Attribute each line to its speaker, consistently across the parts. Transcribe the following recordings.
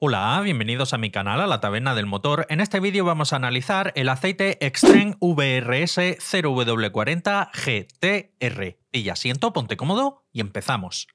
Speaker 1: Hola, bienvenidos a mi canal, a la taberna del motor. En este vídeo vamos a analizar el aceite Extreme VRS 0W40 GTR. Pilla asiento, ponte cómodo y empezamos.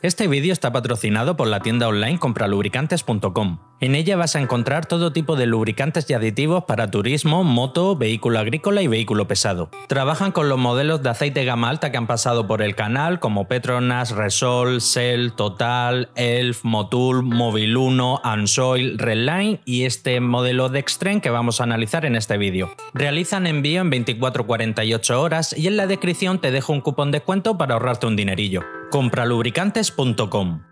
Speaker 1: Este vídeo está patrocinado por la tienda online compralubricantes.com. En ella vas a encontrar todo tipo de lubricantes y aditivos para turismo, moto, vehículo agrícola y vehículo pesado. Trabajan con los modelos de aceite gama alta que han pasado por el canal como Petronas, Resol, Shell, Total, Elf, Motul, Mobil 1, Ansoil, Redline y este modelo de Extreme que vamos a analizar en este vídeo. Realizan envío en 24-48 horas y en la descripción te dejo un cupón de descuento para ahorrarte un dinerillo. Compralubricantes.com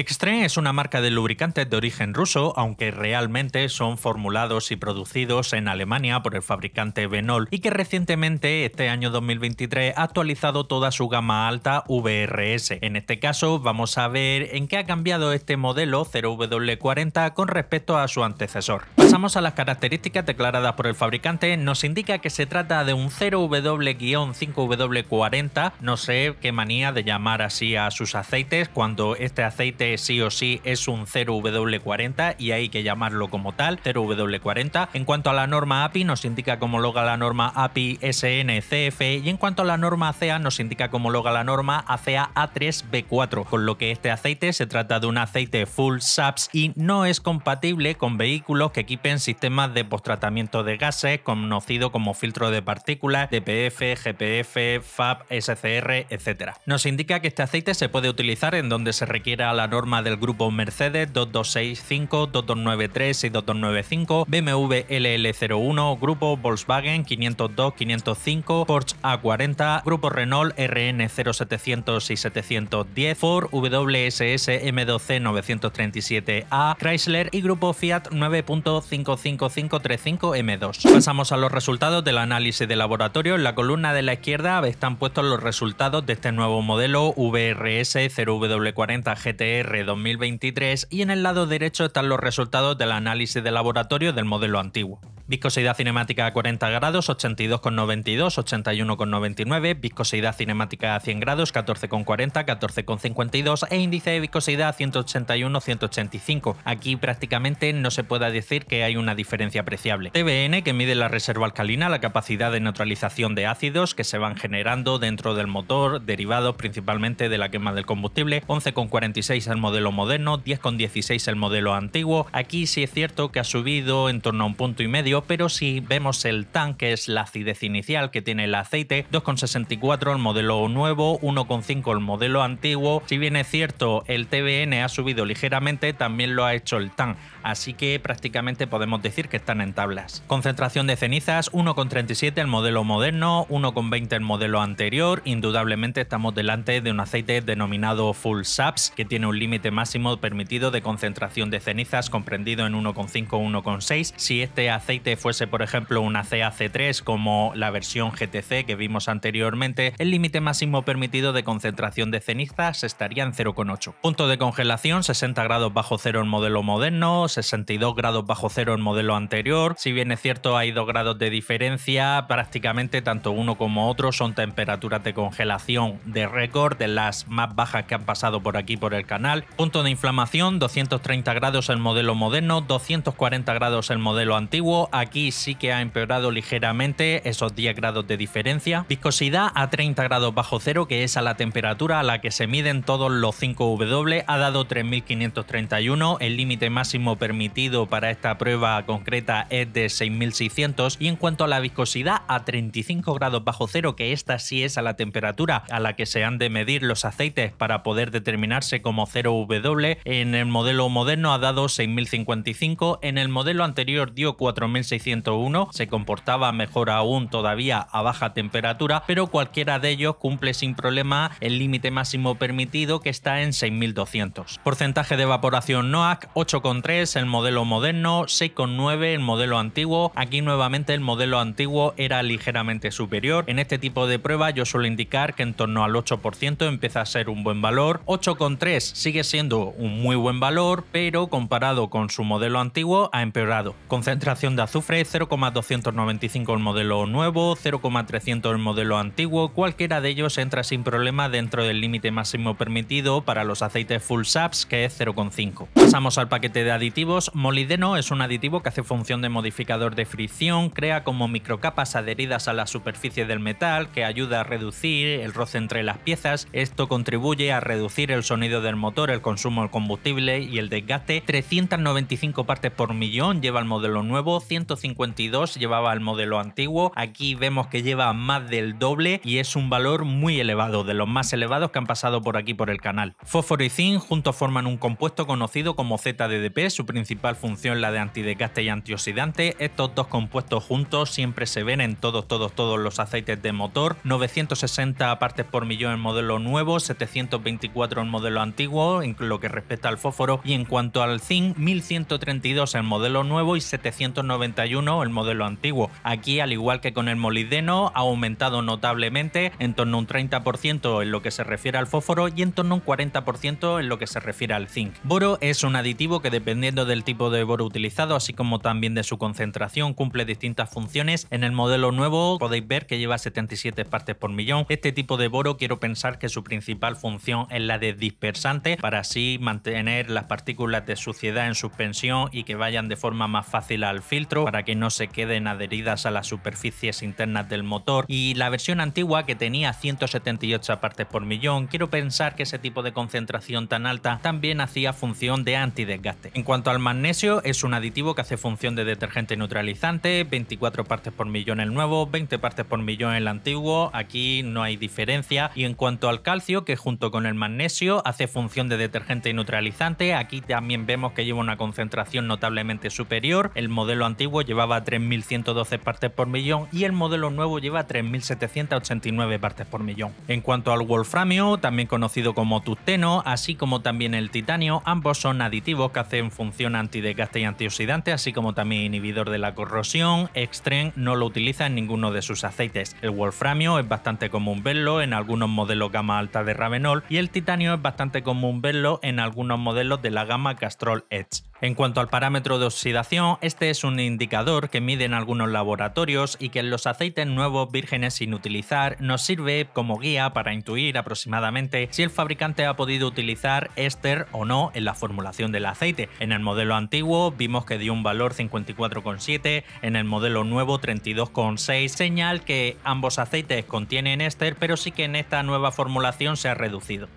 Speaker 1: Extreme es una marca de lubricantes de origen ruso, aunque realmente son formulados y producidos en Alemania por el fabricante Benol y que recientemente, este año 2023, ha actualizado toda su gama alta VRS. En este caso, vamos a ver en qué ha cambiado este modelo 0W40 con respecto a su antecesor. Pasamos a las características declaradas por el fabricante, nos indica que se trata de un 0W-5W40, no sé qué manía de llamar así a sus aceites cuando este aceite sí o sí es un 0W40 y hay que llamarlo como tal, 0W40. En cuanto a la norma API, nos indica cómo loga la norma API SNCF y en cuanto a la norma ACEA, nos indica cómo loga la norma ACEA A3B4, con lo que este aceite se trata de un aceite full SAPS y no es compatible con vehículos que equipen sistemas de postratamiento de gases, conocido como filtro de partículas, DPF, GPF, FAP, SCR, etc. Nos indica que este aceite se puede utilizar en donde se requiera la norma forma del grupo Mercedes 2265, 2293 y 2295, BMW LL01, grupo Volkswagen 502, 505, Porsche A40, grupo Renault RN0700 y 710, Ford WSS M12 937A, Chrysler y grupo Fiat 9.55535M2. Pasamos a los resultados del análisis de laboratorio. En la columna de la izquierda están puestos los resultados de este nuevo modelo VRS 0W40 GTE 2023 y en el lado derecho están los resultados del análisis de laboratorio del modelo antiguo. Viscosidad cinemática a 40 grados 82,92, 81,99. Viscosidad cinemática a 100 grados 14,40, 14,52. E índice de viscosidad 181, 185. Aquí prácticamente no se puede decir que hay una diferencia apreciable. TBN que mide la reserva alcalina, la capacidad de neutralización de ácidos que se van generando dentro del motor, derivados principalmente de la quema del combustible. 11,46 el modelo moderno, 10,16 el modelo antiguo. Aquí sí es cierto que ha subido en torno a un punto y medio pero si vemos el TAN, que es la acidez inicial que tiene el aceite, 2,64 el modelo nuevo, 1,5 el modelo antiguo. Si bien es cierto, el TBN ha subido ligeramente, también lo ha hecho el TAN, así que prácticamente podemos decir que están en tablas. Concentración de cenizas, 1,37 el modelo moderno, 1,20 el modelo anterior. Indudablemente estamos delante de un aceite denominado Full Saps, que tiene un límite máximo permitido de concentración de cenizas comprendido en 1,5 1,6. Si este aceite fuese, por ejemplo, una CAC3 como la versión GTC que vimos anteriormente, el límite máximo permitido de concentración de cenizas estaría en 0,8. Punto de congelación 60 grados bajo cero en modelo moderno, 62 grados bajo cero en modelo anterior. Si bien es cierto hay 2 grados de diferencia, prácticamente tanto uno como otro son temperaturas de congelación de récord, de las más bajas que han pasado por aquí por el canal. Punto de inflamación 230 grados en modelo moderno, 240 grados en modelo antiguo, aquí sí que ha empeorado ligeramente esos 10 grados de diferencia. Viscosidad a 30 grados bajo cero, que es a la temperatura a la que se miden todos los 5W, ha dado 3.531, el límite máximo permitido para esta prueba concreta es de 6.600 y en cuanto a la viscosidad a 35 grados bajo cero, que esta sí es a la temperatura a la que se han de medir los aceites para poder determinarse como 0W, en el modelo moderno ha dado 6.055, en el modelo anterior dio 4.000 601 se comportaba mejor aún todavía a baja temperatura, pero cualquiera de ellos cumple sin problema el límite máximo permitido que está en 6200. Porcentaje de evaporación NOAC 8,3 el modelo moderno, 6,9 el modelo antiguo, aquí nuevamente el modelo antiguo era ligeramente superior, en este tipo de pruebas yo suelo indicar que en torno al 8% empieza a ser un buen valor, 8,3 sigue siendo un muy buen valor, pero comparado con su modelo antiguo ha empeorado. Concentración de azúcar sufre 0,295 el modelo nuevo, 0,300 el modelo antiguo, cualquiera de ellos entra sin problema dentro del límite máximo permitido para los aceites full saps que es 0,5. Pasamos al paquete de aditivos, molideno es un aditivo que hace función de modificador de fricción, crea como microcapas adheridas a la superficie del metal que ayuda a reducir el roce entre las piezas, esto contribuye a reducir el sonido del motor, el consumo del combustible y el desgaste, 395 partes por millón lleva el modelo nuevo, 152 llevaba el modelo antiguo, aquí vemos que lleva más del doble y es un valor muy elevado, de los más elevados que han pasado por aquí por el canal. Fósforo y zinc juntos forman un compuesto conocido como ZDDP, su principal función la de antidesgaste y antioxidante. Estos dos compuestos juntos siempre se ven en todos, todos, todos los aceites de motor, 960 partes por millón en modelo nuevo, 724 en modelo antiguo, en lo que respecta al fósforo, y en cuanto al zinc, 1132 en modelo nuevo y 790 el modelo antiguo. Aquí, al igual que con el molideno, ha aumentado notablemente en torno a un 30% en lo que se refiere al fósforo y en torno a un 40% en lo que se refiere al zinc. Boro es un aditivo que dependiendo del tipo de boro utilizado, así como también de su concentración, cumple distintas funciones. En el modelo nuevo podéis ver que lleva 77 partes por millón. Este tipo de boro quiero pensar que su principal función es la de dispersante para así mantener las partículas de suciedad en suspensión y que vayan de forma más fácil al filtro para que no se queden adheridas a las superficies internas del motor y la versión antigua que tenía 178 partes por millón, quiero pensar que ese tipo de concentración tan alta también hacía función de antidesgaste. En cuanto al magnesio, es un aditivo que hace función de detergente neutralizante, 24 partes por millón el nuevo, 20 partes por millón el antiguo, aquí no hay diferencia. Y en cuanto al calcio, que junto con el magnesio hace función de detergente neutralizante, aquí también vemos que lleva una concentración notablemente superior, el modelo antiguo llevaba 3.112 partes por millón y el modelo nuevo lleva 3.789 partes por millón. En cuanto al wolframio, también conocido como tusteno, así como también el titanio, ambos son aditivos que hacen función antidesgaste y antioxidante, así como también inhibidor de la corrosión. Extreme no lo utiliza en ninguno de sus aceites. El wolframio es bastante común verlo en algunos modelos gama alta de Ravenol y el titanio es bastante común verlo en algunos modelos de la gama Castrol Edge. En cuanto al parámetro de oxidación, este es un indicador que miden algunos laboratorios y que en los aceites nuevos vírgenes sin utilizar nos sirve como guía para intuir aproximadamente si el fabricante ha podido utilizar éster o no en la formulación del aceite. En el modelo antiguo vimos que dio un valor 54,7, en el modelo nuevo 32,6, señal que ambos aceites contienen éster pero sí que en esta nueva formulación se ha reducido.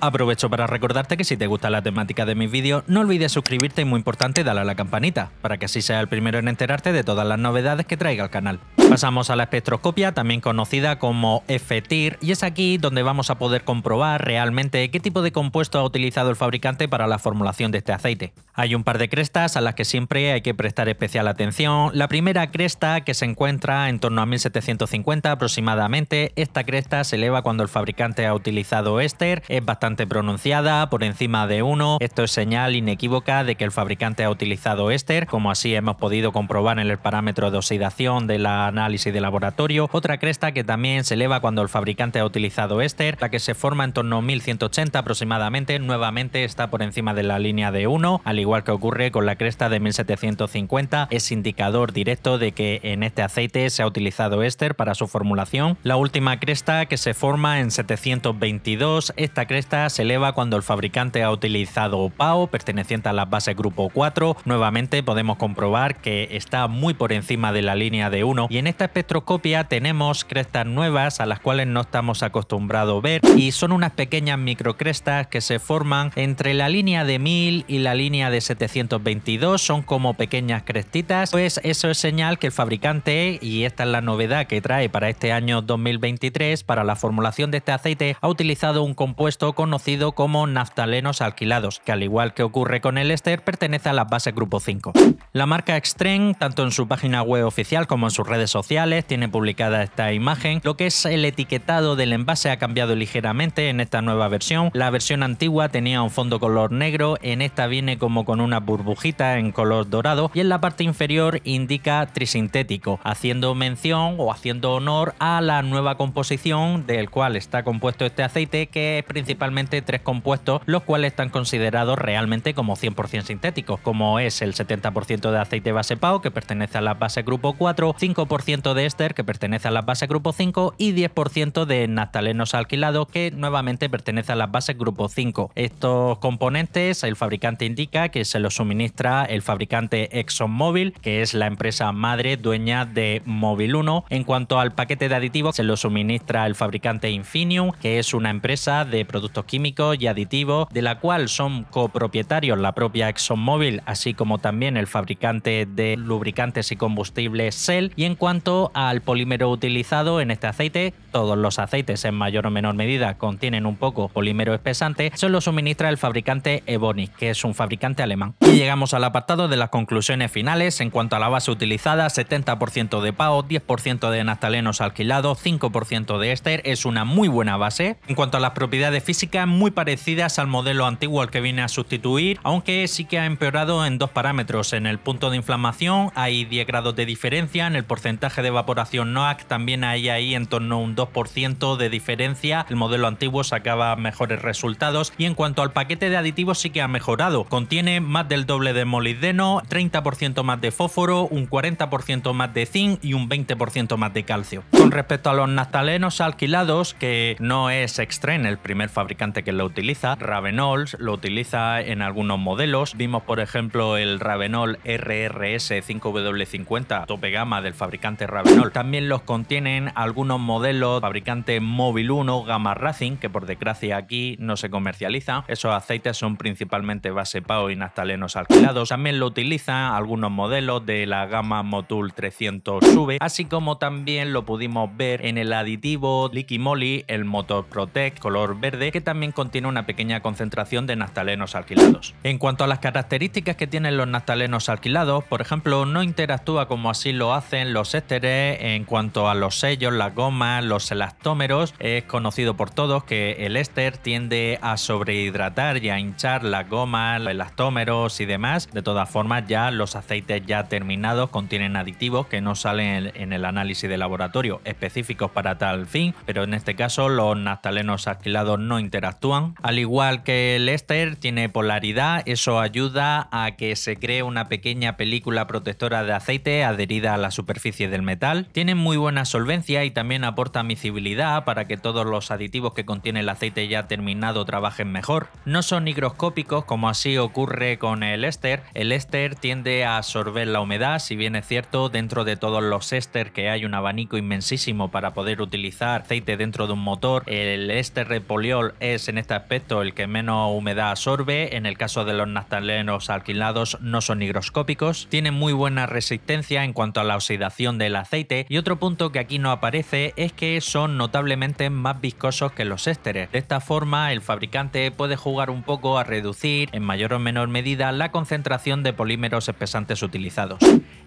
Speaker 1: Aprovecho para recordarte que si te gusta la temática de mis vídeos, no olvides suscribirte y muy importante dale a la campanita, para que así sea el primero en enterarte de todas las novedades que traiga el canal. Pasamos a la espectroscopia, también conocida como FTIR, y es aquí donde vamos a poder comprobar realmente qué tipo de compuesto ha utilizado el fabricante para la formulación de este aceite. Hay un par de crestas a las que siempre hay que prestar especial atención. La primera cresta, que se encuentra en torno a 1750 aproximadamente, esta cresta se eleva cuando el fabricante ha utilizado éster, es bastante pronunciada, por encima de 1. Esto es señal inequívoca de que el fabricante ha utilizado éster, como así hemos podido comprobar en el parámetro de oxidación del análisis de laboratorio. Otra cresta que también se eleva cuando el fabricante ha utilizado éster, la que se forma en torno a 1180 aproximadamente, nuevamente está por encima de la línea de 1, al igual que ocurre con la cresta de 1750, es indicador directo de que en este aceite se ha utilizado éster para su formulación. La última cresta que se forma en 722, esta cresta se eleva cuando el fabricante ha utilizado PAO perteneciente a las bases grupo 4. Nuevamente podemos comprobar que está muy por encima de la línea de 1 y en esta espectroscopia tenemos crestas nuevas a las cuales no estamos acostumbrados a ver y son unas pequeñas microcrestas que se forman entre la línea de 1000 y la línea de 722, son como pequeñas crestitas, pues eso es señal que el fabricante, y esta es la novedad que trae para este año 2023, para la formulación de este aceite ha utilizado un compuesto con conocido como naftalenos alquilados, que al igual que ocurre con el Ester, pertenece a las bases Grupo 5. La marca Extreme, tanto en su página web oficial como en sus redes sociales, tiene publicada esta imagen. Lo que es el etiquetado del envase ha cambiado ligeramente en esta nueva versión. La versión antigua tenía un fondo color negro, en esta viene como con una burbujita en color dorado y en la parte inferior indica trisintético, haciendo mención o haciendo honor a la nueva composición del cual está compuesto este aceite que es principalmente tres compuestos, los cuales están considerados realmente como 100% sintéticos, como es el 70% de aceite base PAO, que pertenece a la base grupo 4, 5% de éster, que pertenece a la base grupo 5, y 10% de naftalenos alquilados, que nuevamente pertenece a la base grupo 5. Estos componentes, el fabricante indica que se los suministra el fabricante ExxonMobil, que es la empresa madre dueña de Mobil 1. En cuanto al paquete de aditivos, se lo suministra el fabricante Infinium, que es una empresa de productos químicos y aditivos, de la cual son copropietarios la propia ExxonMobil, así como también el fabricante de lubricantes y combustibles Shell. Y en cuanto al polímero utilizado en este aceite, todos los aceites en mayor o menor medida contienen un poco polímero espesante, se lo suministra el fabricante Evonik, que es un fabricante alemán. Y llegamos al apartado de las conclusiones finales en cuanto a la base utilizada, 70% de PAO, 10% de naftalenos alquilados, 5% de éster, es una muy buena base. En cuanto a las propiedades físicas, muy parecidas al modelo antiguo al que viene a sustituir, aunque sí que ha empeorado en dos parámetros. En el punto de inflamación hay 10 grados de diferencia, en el porcentaje de evaporación NOAC también hay ahí en torno a un 2% de diferencia. El modelo antiguo sacaba mejores resultados y en cuanto al paquete de aditivos sí que ha mejorado. Contiene más del doble de molibdeno, 30% más de fósforo, un 40% más de zinc y un 20% más de calcio. Con respecto a los naftalenos alquilados, que no es en el primer fabricante que lo utiliza. Ravenol, lo utiliza en algunos modelos. Vimos, por ejemplo, el Ravenol RRS 5W50 tope gama del fabricante Ravenol. También los contienen algunos modelos fabricante Móvil 1 Gama Racing, que por desgracia aquí no se comercializa. Esos aceites son principalmente base PAO y naftalenos alquilados. También lo utilizan algunos modelos de la gama Motul 300V, así como también lo pudimos ver en el aditivo Moly el Motor Protect color verde, que también también contiene una pequeña concentración de naftalenos alquilados. En cuanto a las características que tienen los naftalenos alquilados, por ejemplo, no interactúa como así lo hacen los ésteres en cuanto a los sellos, las gomas, los elastómeros. Es conocido por todos que el éster tiende a sobrehidratar y a hinchar las gomas, los elastómeros y demás. De todas formas, ya los aceites ya terminados contienen aditivos que no salen en el análisis de laboratorio específicos para tal fin, pero en este caso los naftalenos alquilados no interactúan actúan Al igual que el éster, tiene polaridad, eso ayuda a que se cree una pequeña película protectora de aceite adherida a la superficie del metal. Tienen muy buena solvencia y también aporta miscibilidad para que todos los aditivos que contiene el aceite ya terminado trabajen mejor. No son higroscópicos como así ocurre con el éster. El éster tiende a absorber la humedad, si bien es cierto, dentro de todos los éster que hay un abanico inmensísimo para poder utilizar aceite dentro de un motor, el éster poliol e es en este aspecto el que menos humedad absorbe. En el caso de los naftalenos alquilados no son higroscópicos. Tienen muy buena resistencia en cuanto a la oxidación del aceite. Y otro punto que aquí no aparece es que son notablemente más viscosos que los ésteres. De esta forma, el fabricante puede jugar un poco a reducir, en mayor o menor medida, la concentración de polímeros espesantes utilizados.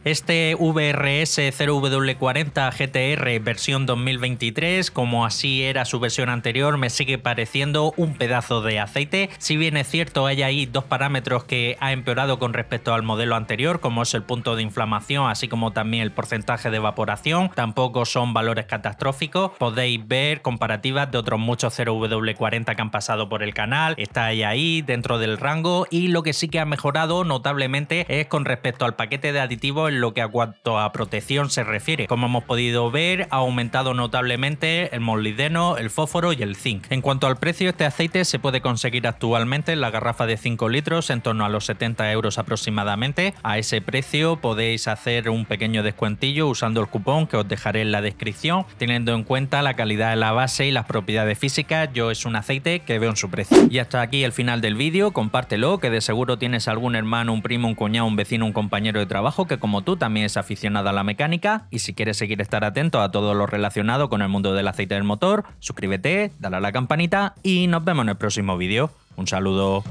Speaker 1: Este VRS 0W40 GTR versión 2023, como así era su versión anterior, me sigue pareciendo un pedazo de aceite. Si bien es cierto, hay ahí dos parámetros que ha empeorado con respecto al modelo anterior, como es el punto de inflamación, así como también el porcentaje de evaporación. Tampoco son valores catastróficos. Podéis ver comparativas de otros muchos 0W40 que han pasado por el canal. Está ahí, ahí dentro del rango y lo que sí que ha mejorado notablemente es con respecto al paquete de aditivos en lo que a cuanto a protección se refiere. Como hemos podido ver, ha aumentado notablemente el molideno el fósforo y el zinc. En cuanto al precio este aceite se puede conseguir actualmente en la garrafa de 5 litros en torno a los 70 euros aproximadamente. A ese precio podéis hacer un pequeño descuentillo usando el cupón que os dejaré en la descripción, teniendo en cuenta la calidad de la base y las propiedades físicas. Yo es un aceite que veo en su precio. Y hasta aquí el final del vídeo, compártelo, que de seguro tienes algún hermano, un primo, un cuñado, un vecino, un compañero de trabajo que como tú también es aficionado a la mecánica y si quieres seguir estar atento a todo lo relacionado con el mundo del aceite del motor, suscríbete, dale a la campanita y y nos vemos en el próximo vídeo. Un saludo.